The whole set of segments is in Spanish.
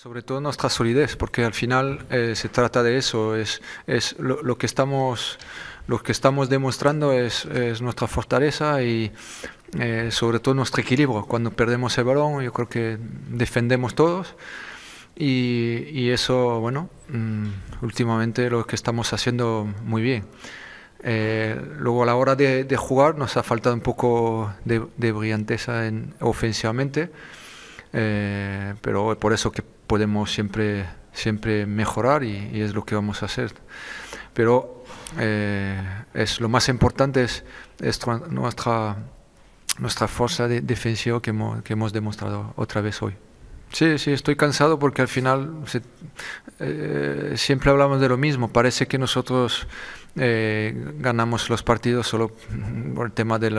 Sobre todo nuestra solidez, porque al final eh, se trata de eso, es, es lo, que estamos, que estamos demostrando es, nuestra fortaleza y eh, sobre todo nuestro equilibrio. Cuando perdemos el balón, yo creo que defendemos todos y, eso, bueno, mm, últimamente lo que estamos haciendo muy bien. Eh, luego a la hora de, jugar nos ha faltado un poco de, brillanteza en, ofensivamente eh, pero por eso que podemos siempre, siempre mejorar y, es lo que vamos a hacer. Pero eh, es lo más importante es, nuestra, nuestra fuerza de defensiva que hemos, que hemos demostrado otra vez hoy. Sí, sí, estoy cansado porque al final eh, siempre hablamos de lo mismo. Parece que nosotros eh, ganamos los partidos solo por el tema de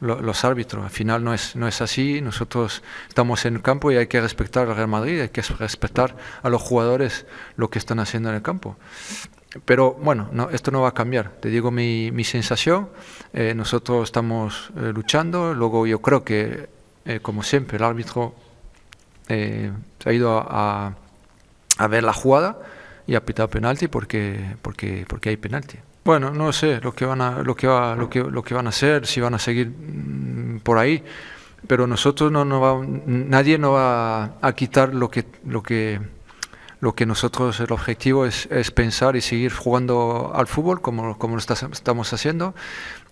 los árbitros. Al final no es, no es así, nosotros estamos en el campo y hay que respetar al Real Madrid, hay que respetar a los jugadores lo que están haciendo en el campo. Pero bueno, esto no va a cambiar. Te digo mi, mi sensación, eh, nosotros estamos eh, luchando, luego yo creo que, como siempre, el árbitro se ha ido a ver la jugada y ha pitado penalti porque, porque, porque hay penalti. Bueno, no sé lo que van a, lo que va, lo que, lo que van a hacer, si van a seguir mm, por ahí, pero nosotros no, no va, nadie nos va a quitar lo que, lo que, lo que nosotros, el objetivo es, pensar y seguir jugando al fútbol como, como lo estamos haciendo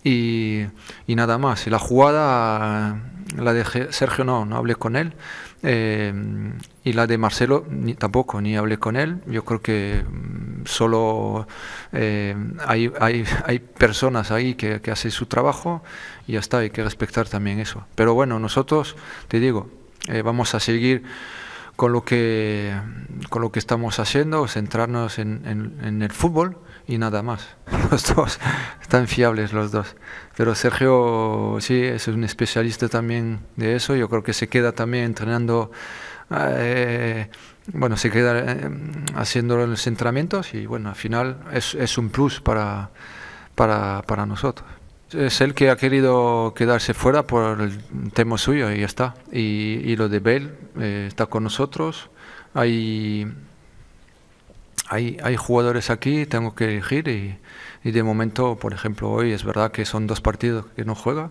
y, nada más. Y la jugada, la de Sergio no, no hablé con él. Eh, y la de Marcelo ni, tampoco, ni hablé con él. Yo creo que mm, solo eh, hay, hay, hay, personas ahí que, hacen su trabajo y ya está, hay que respetar también eso. Pero bueno, nosotros, te digo, eh, vamos a seguir con lo que, con lo que estamos haciendo, centrarnos en, en el fútbol y nada más los dos, están fiables los dos. Pero Sergio, sí, es un especialista también de eso. Yo creo que se queda también entrenando, eh, bueno, se queda eh, haciéndolo en los entrenamientos y bueno, al final es, un plus para, para, nosotros. Es el que ha querido quedarse fuera por el tema suyo y ya está. Y, y lo de bell eh, está con nosotros. Hay hay, jugadores aquí, tengo que elegir y, de momento, por ejemplo, hoy es verdad que son dos partidos que no juega,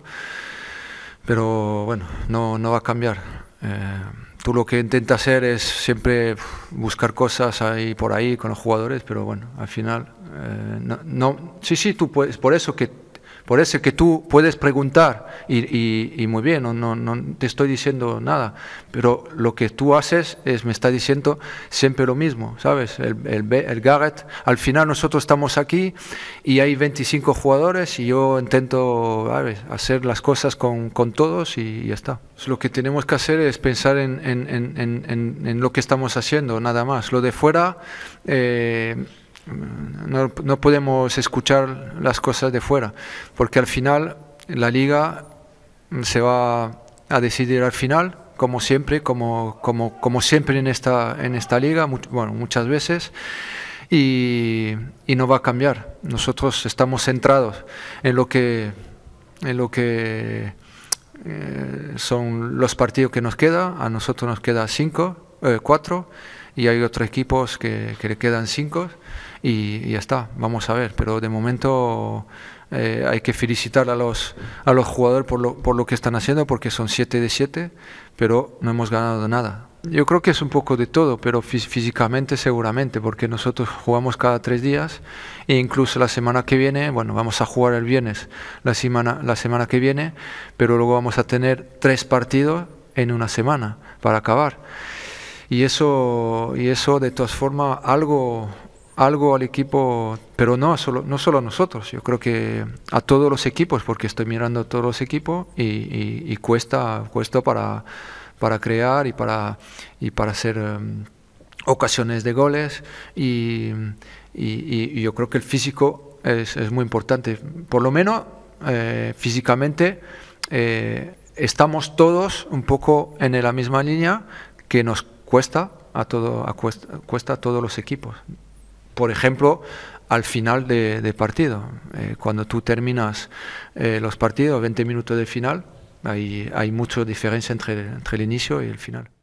pero bueno, no, va a cambiar. Eh, tú lo que intentas hacer es siempre buscar cosas ahí por ahí con los jugadores, pero bueno, al final, eh, no, sí, sí, tú puedes, por eso que por eso que tú puedes preguntar y, muy bien, no, no, no, te estoy diciendo nada, pero lo que tú haces es, me está diciendo siempre lo mismo, ¿sabes? El, el, al final nosotros estamos aquí y hay 25 jugadores y yo intento ¿sabes? hacer las cosas con, todos y ya está. Lo que tenemos que hacer es pensar en, lo que estamos haciendo, nada más. Lo de fuera... Eh, no, podemos escuchar las cosas de fuera, porque al final la liga se va a decidir al final, como siempre, como, como, como siempre en esta, en esta liga, muchas veces, y, no va a cambiar. Nosotros estamos centrados en lo que, en lo que eh, son los partidos que nos queda, a nosotros nos queda cinco, eh, cuatro y hay otros equipos que, le quedan cinco y, ya está, vamos a ver, pero de momento eh, hay que felicitar a los, a los jugadores por lo, por lo que están haciendo porque son siete de siete pero no hemos ganado nada. Yo creo que es un poco de todo, pero físicamente seguramente, porque nosotros jugamos cada tres días e incluso la semana que viene, bueno, vamos a jugar el viernes la semana, la semana que viene, pero luego vamos a tener tres partidos en una semana para acabar y eso, y eso de todas formas algo, algo al equipo, pero no solo, no solo a nosotros, yo creo que a todos los equipos, porque estoy mirando a todos los equipos y, cuesta, para, crear y para, y para hacer em, ocasiones de goles y, y, yo creo que el físico es, muy importante, por lo menos eh, físicamente. Eh, estamos todos un poco en la misma línea que nos cuesta a, todo, cuesta, a todos los equipos. Por ejemplo, al final de, partido, eh, cuando tú terminas eh, los partidos, 20 minutos de final, hay, hay mucha diferencia entre el inicio y el final.